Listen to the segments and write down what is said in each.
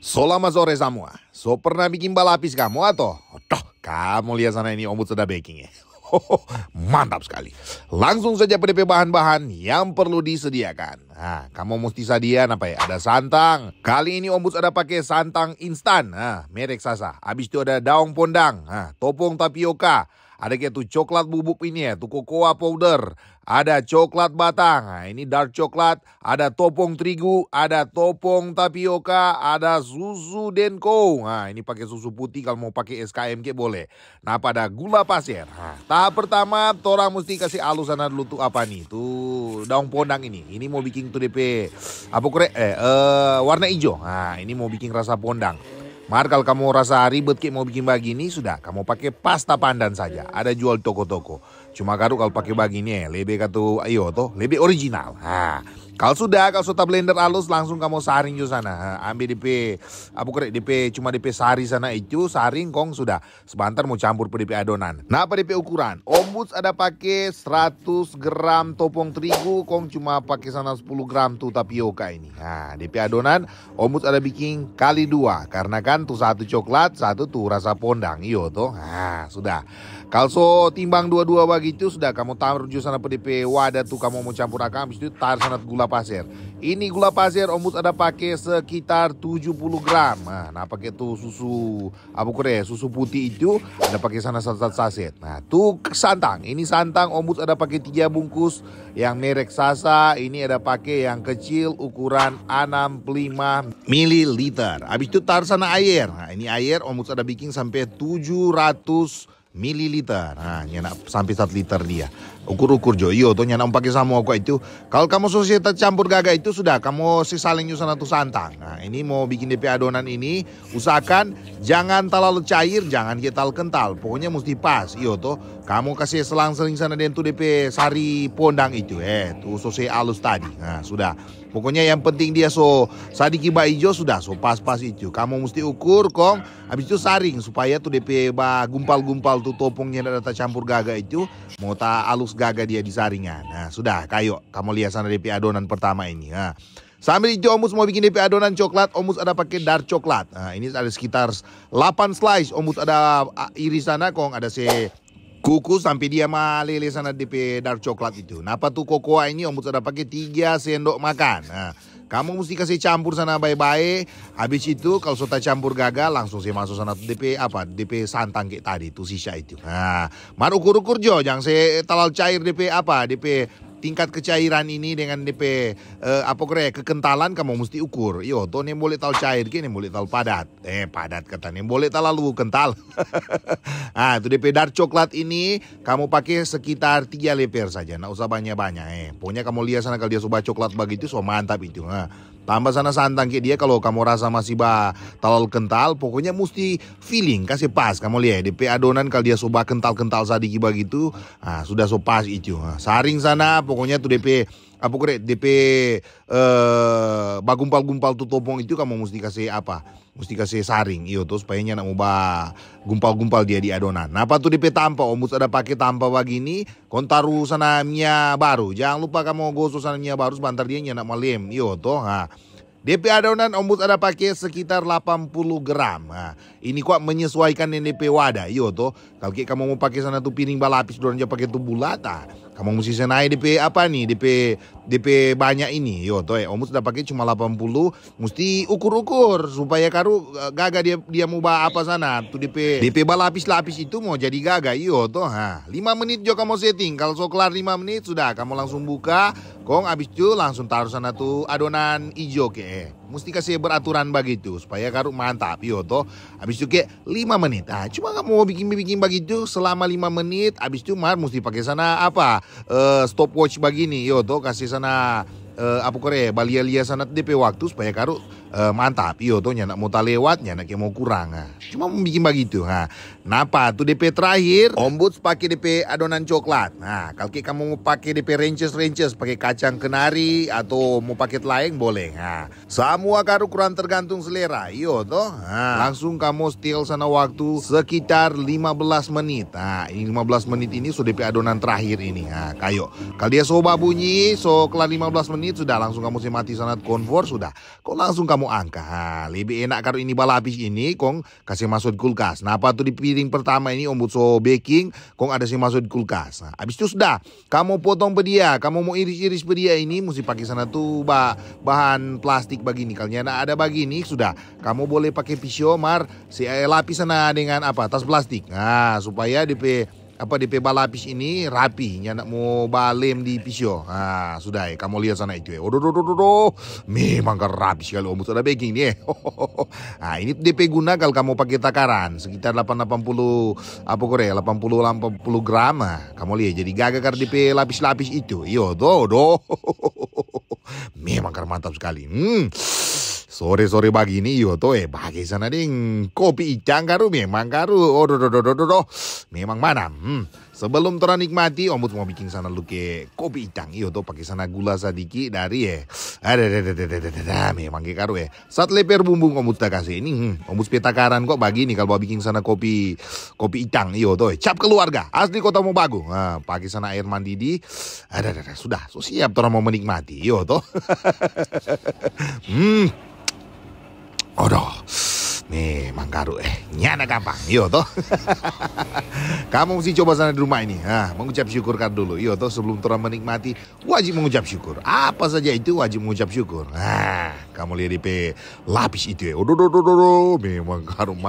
Solama sore samua. So pernah bikin balapis kamu atau? Toh, kamu lihat sana ini omut sudah baking ya. mantap sekali. Langsung saja PDP bahan-bahan yang perlu disediakan. Nah, kamu mesti sediakan apa ya? Ada santang. Kali ini ombus ada pakai santang instan. Nah, merek Sasa. Habis itu ada daun pondang. Nah, topung tapioka. Ada kayak tuh coklat bubuk ini ya, tuh cocoa powder ada coklat batang, nah, ini dark coklat, ada topong terigu, ada topong tapioka, ada susu denko. Nah, ini pakai susu putih kalau mau pakai SKM boleh. Nah, pada gula pasir. Nah, tahap pertama Tora mesti kasih alusan dulu tuh apa nih? Tuh daun pondang ini. Ini mau bikin tuh DP apa kore eh uh, warna hijau. Nah, ini mau bikin rasa pondang. Mar kalau kamu rasa ribet kayak mau bikin begini sudah kamu pakai pasta pandan saja. Ada jual toko-toko. Cuma kadu kalau pakai begini, eh, lebih katu ayo toh, lebih original. Ha. Kalau sudah, kalau sudah blender halus langsung kamu saring jus sana. Ambil DP, apa kira DP cuma DP sari sana itu saring kong sudah. Sebentar mau campur pe DP adonan. Nah, pe DP ukuran. Ombuds ada pakai 100 gram topong terigu, kong cuma pakai sana 10 gram tuh tapioka ini. Nah, DP adonan ombuds ada bikin kali dua karena kan tuh satu coklat, satu tuh rasa pondang. Iyo tuh. Nah, sudah. Kalau so timbang dua-dua begitu sudah kamu taruh jus sana pe DP wadah tuh kamu mau campur akan habis itu taruh sana gula pasir. Ini gula pasir Om ada pakai sekitar 70 gram. Nah, nah pakai tuh susu apa kure susu putih itu ada pakai sana satu saset. Nah, tuh santang. Ini santang Om ada pakai tiga bungkus yang merek Sasa. Ini ada pakai yang kecil ukuran 65 ml. Habis itu tar sana air. Nah, ini air Om ada bikin sampai 700 mililiter. Nah, nyana sampai satu liter dia. Ukur-ukur jo iyo tuh nyana pakai sama aku itu. Kalau kamu sosial tercampur gaga itu sudah kamu si saling nyusan atau santang. Nah, ini mau bikin DP adonan ini usahakan jangan terlalu cair, jangan kita kental. Pokoknya mesti pas. Iyo tuh kamu kasih selang seling sana tuh DP sari pondang itu eh tuh sosie alus tadi. Nah, sudah. Pokoknya yang penting dia so sadi ba hijau sudah so pas-pas itu. Kamu mesti ukur kong. Habis itu saring supaya tuh DP ba gumpal-gumpal tuh topungnya ada tak campur gaga itu mau tak alus gaga dia disaringan. Nah sudah kayo kamu lihat sana DP adonan pertama ini. Ha. Sambil itu Omus mau bikin DP adonan coklat, Omus ada pakai dark coklat. Nah, ini ada sekitar 8 slice. Omus ada ah, iris sana kong, ada se Kuku sampai dia malele sana DP dar coklat itu. Napa tuh kokoa ini om sudah pakai tiga sendok makan. Nah, kamu mesti kasih campur sana bye-bye. Habis itu kalau sudah campur gagal langsung sih masuk sana DP apa? DP santang kayak tadi tuh sisa itu. Nah, mar ukur-ukur jo jangan saya talal cair DP apa? DP tingkat kecairan ini dengan DP uh, eh, apa ya, kekentalan kamu mesti ukur. Yo, to nih boleh tahu cair, kini boleh tahu padat. Eh, padat kata nih boleh tahu lalu kental. ah, itu DP dark coklat ini kamu pakai sekitar 3 leper saja, nggak usah banyak-banyak. Eh, pokoknya kamu lihat sana kalau dia suka coklat begitu, so mantap itu. Nah, Tambah sana santang ke dia kalau kamu rasa masih bah terlalu kental, pokoknya mesti feeling kasih pas kamu lihat DP adonan kalau dia soba kental-kental sadiki begitu, ah sudah sopas itu. Ah, saring sana pokoknya tuh DP apa kure DP eh bagumpal-gumpal tu topong itu kamu mesti kasih apa? Mesti kasih saring iyo tuh supaya nak mau gumpal-gumpal dia di adonan. Apa tuh DP tanpa omus oh, ada pakai tanpa begini kontaru sana mia baru. Jangan lupa kamu gosok sana mia baru sebentar dia nak malem iyo tuh ha. DP adonan Omus oh, ada pakai sekitar 80 gram. Nah, ini kuat menyesuaikan DP wadah. iyo toh, kalau kamu mau pakai sana tuh piring balapis, dorong aja pakai tuh bulat. Ah. Kamu mesti senai DP apa nih? DP DP banyak ini. Yo, toh Omu sudah pakai cuma 80, mesti ukur-ukur supaya karu eh, gaga dia dia mau bawa apa sana. Tu DP DP balapis-lapis itu mau jadi gaga. Yo, iya, toh ha. 5 menit juga kamu setting. Kalau so kelar 5 menit sudah kamu langsung buka. Kong abis itu langsung taruh sana tuh adonan hijau, ke. Mesti kasih beraturan begitu supaya karu mantap yo iya toh. Habis itu kayak 5 menit. ah cuma kamu mau bikin-bikin begitu selama 5 menit habis itu mar mesti pakai sana apa? Uh, stopwatch begini yo iya toh kasih sana uh, apa kore balia-lia sana DP waktu supaya karu Uh, mantap iyo tuh nyana mau lewat nyana kayak mau kurang ha. cuma bikin begitu nah napa tuh DP terakhir ombuds pakai DP adonan coklat nah kalau kamu mau pakai DP ranges ranges pakai kacang kenari atau mau pakai lain boleh nah semua karo kurang tergantung selera iyo tuh ha. langsung kamu steal sana waktu sekitar 15 menit nah ini 15 menit ini so DP adonan terakhir ini nah kayo kalau dia soba bunyi so kelar 15 menit sudah langsung kamu simati sanat sana konfor sudah kok langsung kamu mau angkat. Lebih enak kalau ini balapis ini kong kasih masuk kulkas. Nah, apa tuh di piring pertama ini om so baking kong ada sih masuk kulkas. Nah, habis itu sudah. Kamu potong pedia, kamu mau iris-iris pedia ini mesti pakai sana tuh bah, bahan plastik begini. Kalau nyana ada begini sudah. Kamu boleh pakai pisau mar si lapis sana dengan apa tas plastik. Nah, supaya DP apa DP balapis ini rapi nya mau balem di pisio. Ah, sudah ya kamu lihat sana itu ya, oh do do do. do, Memang kerapi sekali om sudah baking nih. Eh. ah, ini DP guna kalau kamu pakai takaran sekitar 880 apa kore 80 80 gram. Ah. Kamu lihat jadi gagah kar DP lapis-lapis itu. Yo do do. Memang kar mantap sekali. Hmm sore-sore begini yo iya tuh eh bagi sana ding kopi icang karu memang karu oh do do do do do memang mana hmm. Sebelum nikmati omut mau bikin sana luke kopi icang yo iya tuh pakai sana gula sedikit dari eh ada ah, ada ada ada ada memang ke karu eh saat leper bumbu omut tak kasih ini hmm, omut petakaran kok bagi ini kalau bikin sana kopi kopi icang yo iya tuh eh cap keluarga asli kota mau bagus nah, pakai sana air mandi di ada ah, ada sudah so siap orang mau menikmati yo tuh hmm Odoh. Nih, manggaru eh nyana gampang. iyo toh. Kamu mesti coba sana di rumah ini. ah mengucap syukurkan dulu. iyo toh sebelum turun menikmati wajib mengucap syukur. Apa saja itu wajib mengucap syukur. Ah, kamu lihat di P lapis itu ya. Odoh, odoh, odoh, odoh. Memang Karu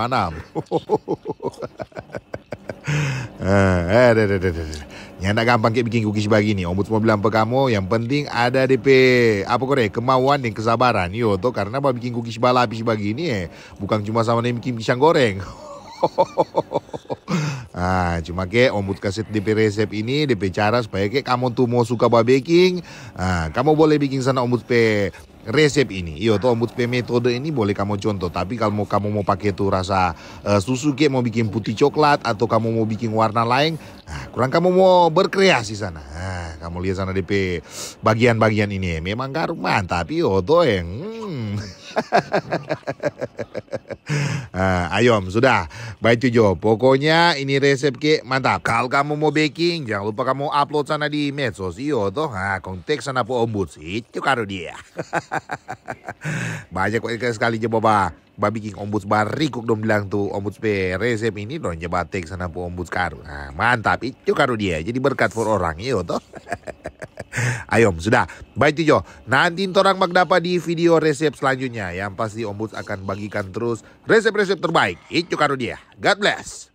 eh, eh, eh, eh, eh, eh. Yang tak gampang kek bikin cookies bagi ni. Ombudsman bilang apa kamu? Yang penting ada DP apa korek eh, kemauan dan kesabaran. Yo tu karena apa bikin cookies bala habis bagi ni eh. Bukan cuma sama ni bikin pisang goreng. ah, cuma ke ombud kasih DP resep ini DP cara supaya ke kamu tuh mau suka buat baking ah, kamu boleh bikin sana ombud pe resep ini. Yo, tuh ombud metode ini boleh kamu contoh. Tapi kalau mau kamu mau pakai tuh rasa uh, susu kayak mau bikin putih coklat atau kamu mau bikin warna lain, nah, kurang kamu mau berkreasi sana. Nah, kamu lihat sana DP bagian-bagian ini memang garuman tapi Yo, oh, tuh yang hmm, uh, ah, ayom sudah baik tujuh pokoknya ini resep ke mantap kalau kamu mau baking jangan lupa kamu upload sana di medsos iyo toh nah, kontak sana po ombuds itu karo dia banyak sekali ba baba babiking ombuds barikuk dong bilang tuh ombuds pe resep ini dong jebatek sana po ombuds karo nah, mantap itu karo dia jadi berkat for orang iyo toh Ayom, sudah. Baik Tijo, nanti orang dapat di video resep selanjutnya yang pasti Om Bus akan bagikan terus resep-resep terbaik. Itu karo dia. God bless.